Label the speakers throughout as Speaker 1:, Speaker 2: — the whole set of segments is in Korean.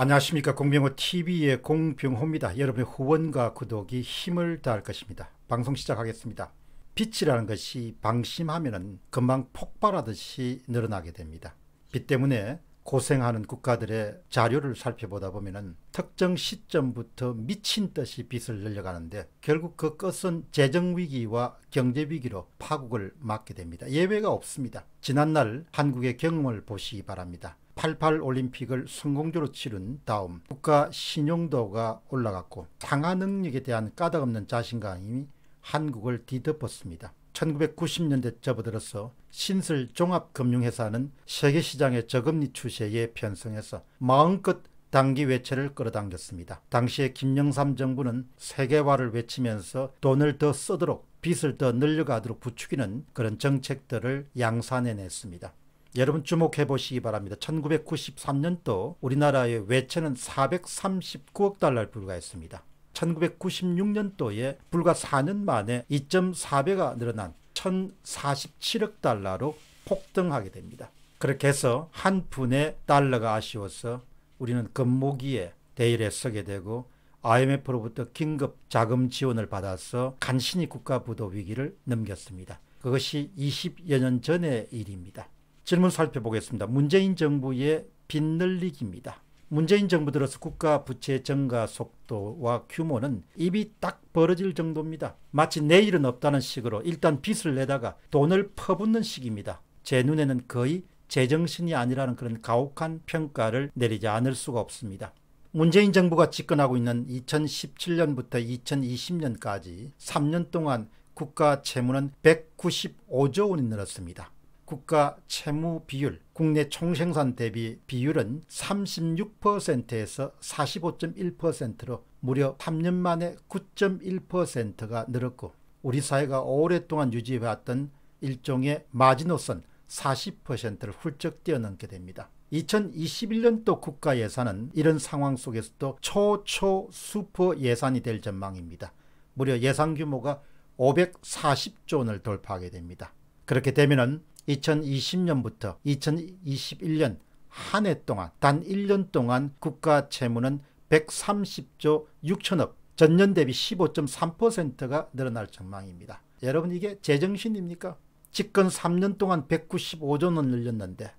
Speaker 1: 안녕하십니까 공병호 TV의 공병호입니다. 여러분의 후원과 구독이 힘을 다할 것입니다. 방송 시작하겠습니다. 빛이라는 것이 방심하면 금방 폭발하듯이 늘어나게 됩니다. 빛 때문에 고생하는 국가들의 자료를 살펴보다 보면 특정 시점부터 미친 듯이 빛을 늘려가는데 결국 그 끝은 재정위기와 경제위기로 파국을 맞게 됩니다. 예외가 없습니다. 지난날 한국의 경험을 보시기 바랍니다. 88 올림픽을 성공적으로 치른 다음 국가 신용도가 올라갔고 상하 능력에 대한 까닭없는 자신감이 한국을 뒤덮었습니다. 1990년대 접어들어서 신설 종합금융회사는 세계시장의 저금리 추세에 편성해서 마음껏 단기 외채를 끌어당겼습니다. 당시에 김영삼 정부는 세계화를 외치면서 돈을 더 쓰도록 빚을 더 늘려가도록 부추기는 그런 정책들을 양산해냈습니다. 여러분 주목해 보시기 바랍니다. 1993년도 우리나라의 외채는 439억 달러에 불과했습니다. 1996년도에 불과 4년 만에 2.4배가 늘어난 1047억 달러로 폭등하게 됩니다. 그렇게 해서 한 푼의 달러가 아쉬워서 우리는 금모기에 대일에 서게 되고 IMF로부터 긴급 자금 지원을 받아서 간신히 국가 부도 위기를 넘겼습니다. 그것이 20여 년 전의 일입니다. 질문 살펴보겠습니다. 문재인 정부의 빚늘리기입니다. 문재인 정부 들어서 국가 부채 증가 속도와 규모는 입이 딱 벌어질 정도입니다. 마치 내일은 없다는 식으로 일단 빚을 내다가 돈을 퍼붓는 식입니다. 제 눈에는 거의 제정신이 아니라는 그런 가혹한 평가를 내리지 않을 수가 없습니다. 문재인 정부가 집권하고 있는 2017년부터 2020년까지 3년 동안 국가 채무는 195조 원이 늘었습니다. 국가 채무 비율, 국내 총생산 대비 비율은 36%에서 45.1%로 무려 3년 만에 9.1%가 늘었고 우리 사회가 오랫동안 유지해왔던 일종의 마지노선 40%를 훌쩍 뛰어넘게 됩니다. 2021년도 국가 예산은 이런 상황 속에서도 초초 슈퍼 예산이 될 전망입니다. 무려 예산 규모가 540조 원을 돌파하게 됩니다. 그렇게 되면 2020년부터 2021년 한 해 동안 단 1년 동안 국가 채무는 130조 6천억 전년 대비 15.3%가 늘어날 전망입니다. 여러분 이게 제정신입니까? 집권 3년 동안 195조 원 늘렸는데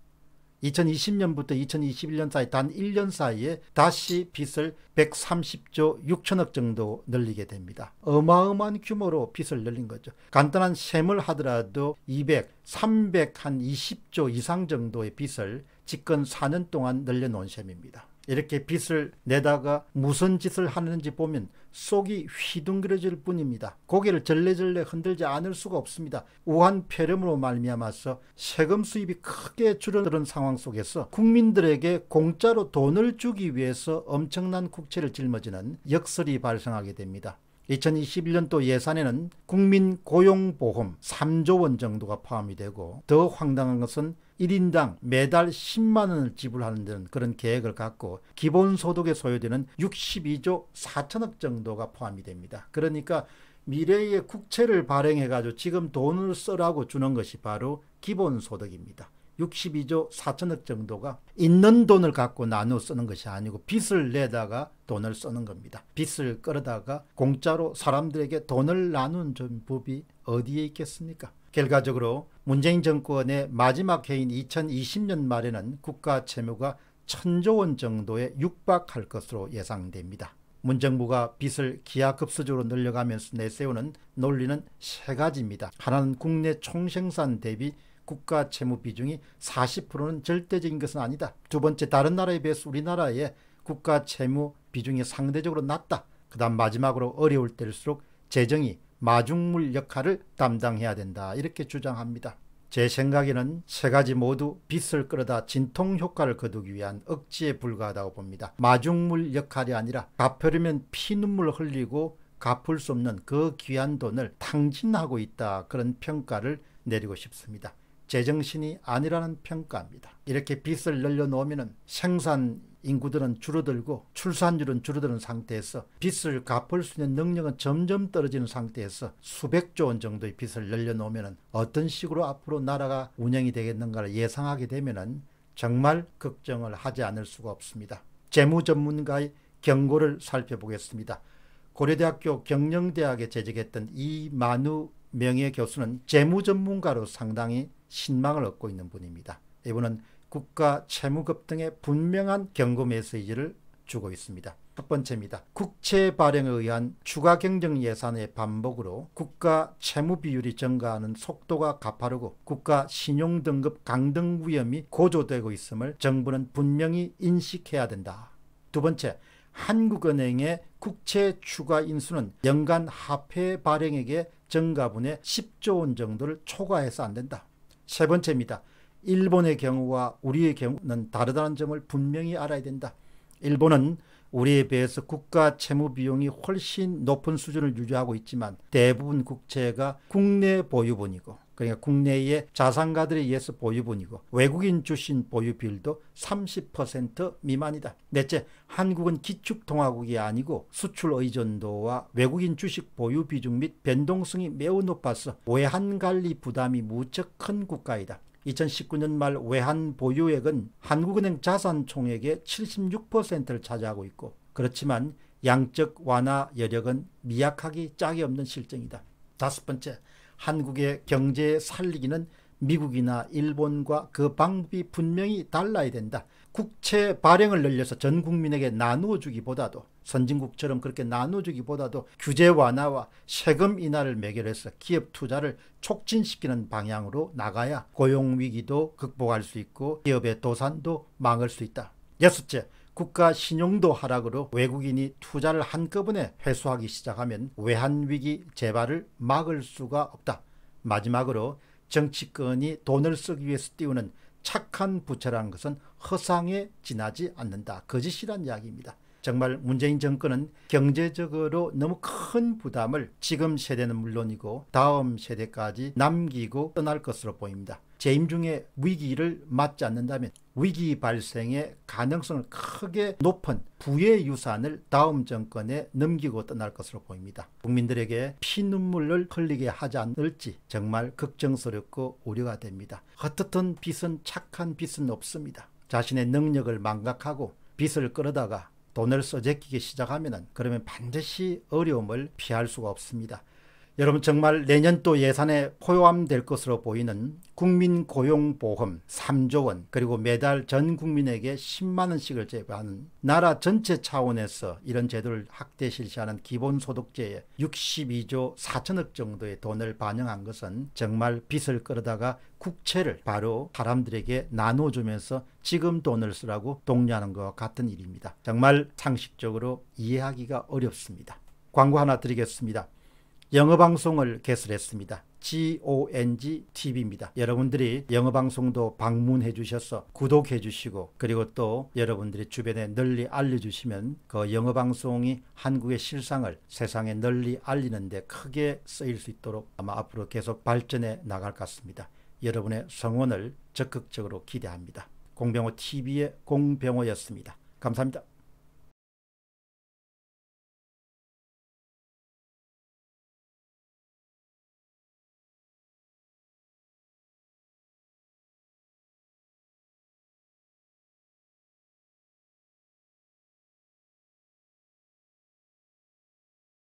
Speaker 1: 2020년부터 2021년 사이 단 1년 사이에 다시 빚을 130조 6천억 정도 늘리게 됩니다. 어마어마한 규모로 빚을 늘린 거죠. 간단한 셈을 하더라도 200, 300, 한 20조 이상 정도의 빚을 집권 4년 동안 늘려놓은 셈입니다. 이렇게 빚을 내다가 무슨 짓을 하는지 보면 속이 휘둥그레질 뿐입니다. 고개를 절레절레 흔들지 않을 수가 없습니다. 우한 폐렴으로 말미암아서 세금 수입이 크게 줄어드는 상황 속에서 국민들에게 공짜로 돈을 주기 위해서 엄청난 국채를 짊어지는 역설이 발생하게 됩니다. 2021년도 예산에는 국민 고용보험 3조 원 정도가 포함이 되고 더 황당한 것은 1인당 매달 10만 원을 지불하는 데는 그런 계획을 갖고 기본소득에 소요되는 62조 4천억 정도가 포함이 됩니다. 그러니까 미래의 국채를 발행해가지고 지금 돈을 쓰라고 주는 것이 바로 기본소득입니다. 62조 4천억 정도가 있는 돈을 갖고 나누어 쓰는 것이 아니고 빚을 내다가 돈을 쓰는 겁니다. 빚을 끌어다가 공짜로 사람들에게 돈을 나눈 법이 어디에 있겠습니까? 결과적으로 문재인 정권의 마지막 해인 2020년 말에는 국가 채무가 천조 원 정도에 육박할 것으로 예상됩니다. 문정부가 빚을 기하급수적으로 늘려가면서 내세우는 논리는 세 가지입니다. 하나는 국내 총생산 대비 국가 채무 비중이 40%는 절대적인 것은 아니다. 두 번째 다른 나라에 비해서 우리나라의 국가 채무 비중이 상대적으로 낮다. 그 다음 마지막으로 어려울 때일수록 재정이 마중물 역할을 담당해야 된다 이렇게 주장합니다. 제 생각에는 세 가지 모두 빛을 끌어다 진통 효과를 거두기 위한 억지에 불과하다고 봅니다. 마중물 역할이 아니라 가표르면 피눈물 흘리고 갚을 수 없는 그 귀한 돈을 탕진하고 있다 그런 평가를 내리고 싶습니다. 제정신이 아니라는 평가입니다. 이렇게 빚을 늘려놓으면 생산 인구들은 줄어들고 출산율은 줄어드는 상태에서 빚을 갚을 수 있는 능력은 점점 떨어지는 상태에서 수백조 원 정도의 빚을 늘려놓으면 어떤 식으로 앞으로 나라가 운영이 되겠는가를 예상하게 되면 정말 걱정을 하지 않을 수가 없습니다. 재무 전문가의 경고를 살펴보겠습니다. 고려대학교 경영대학에 재직했던 이만우 명예교수는 재무 전문가로 상당히 신망을 얻고 있는 분입니다. 이분은 국가 채무급 등의 분명한 경고 메시지를 주고 있습니다. 첫 번째입니다. 국채 발행에 의한 추가 경정 예산의 반복으로 국가 채무 비율이 증가하는 속도가 가파르고 국가 신용 등급 강등 위험이 고조되고 있음을 정부는 분명히 인식해야 된다. 두 번째, 한국은행의 국채 추가 인수는 연간 화폐 발행액의 증가분의 10조 원 정도를 초과해서 안 된다. 세 번째입니다. 일본의 경우와 우리의 경우는 다르다는 점을 분명히 알아야 된다. 일본은 우리에 비해서 국가 채무 비용이 훨씬 높은 수준을 유지하고 있지만 대부분 국채가 국내 보유분이고 그러니까 국내의 자산가들에 의해서 보유분이고 외국인 주신 보유 비율도 30% 미만이다. 넷째, 한국은 기축통화국이 아니고 수출 의존도와 외국인 주식 보유 비중 및 변동성이 매우 높아서 외환관리 부담이 무척 큰 국가이다. 2019년 말 외환 보유액은 한국은행 자산 총액의 76%를 차지하고 있고 그렇지만 양적 완화 여력은 미약하기 짝이 없는 실정이다. 다섯 번째, 한국의 경제 살리기는 미국이나 일본과 그 방법이 분명히 달라야 된다. 국채 발행을 늘려서 전 국민에게 나누어 주기보다도 선진국처럼 그렇게 나눠주기보다도 규제 완화와 세금 인하를 매결해서 기업 투자를 촉진시키는 방향으로 나가야 고용 위기도 극복할 수 있고 기업의 도산도 막을 수 있다. 여섯째, 국가 신용도 하락으로 외국인이 투자를 한꺼번에 회수하기 시작하면 외환위기 재발을 막을 수가 없다. 마지막으로 정치권이 돈을 쓰기 위해서 띄우는 착한 부채라는 것은 허상에 지나지 않는다. 거짓이란 이야기입니다. 정말 문재인 정권은 경제적으로 너무 큰 부담을 지금 세대는 물론이고 다음 세대까지 남기고 떠날 것으로 보입니다. 재임 중에 위기를 맞지 않는다면 위기 발생의 가능성을 크게 높은 부의 유산을 다음 정권에 넘기고 떠날 것으로 보입니다. 국민들에게 피눈물을 흘리게 하지 않을지 정말 걱정스럽고 우려가 됩니다. 어떻든 빚은 착한 빚은 없습니다. 자신의 능력을 망각하고 빚을 끌어다가 돈을 써제끼기 시작하면 그러면 반드시 어려움을 피할 수가 없습니다. 여러분 정말 내년도 예산에 포함될 것으로 보이는 국민고용보험 3조 원 그리고 매달 전 국민에게 10만 원씩을 제외하는 나라 전체 차원에서 이런 제도를 확대 실시하는 기본소득제에 62조 4천억 정도의 돈을 반영한 것은 정말 빚을 끌어다가 국채를 바로 사람들에게 나눠주면서 지금 돈을 쓰라고 독려하는 것 같은 일입니다. 정말 상식적으로 이해하기가 어렵습니다. 광고 하나 드리겠습니다. 영어방송을 개설했습니다. GONG TV입니다. 여러분들이 영어방송도 방문해 주셔서 구독해 주시고 그리고 또 여러분들이 주변에 널리 알려주시면 그 영어방송이 한국의 실상을 세상에 널리 알리는 데 크게 쓰일 수 있도록 아마 앞으로 계속 발전해 나갈 것 같습니다. 여러분의 성원을 적극적으로 기대합니다. 공병호 TV의 공병호였습니다. 감사합니다.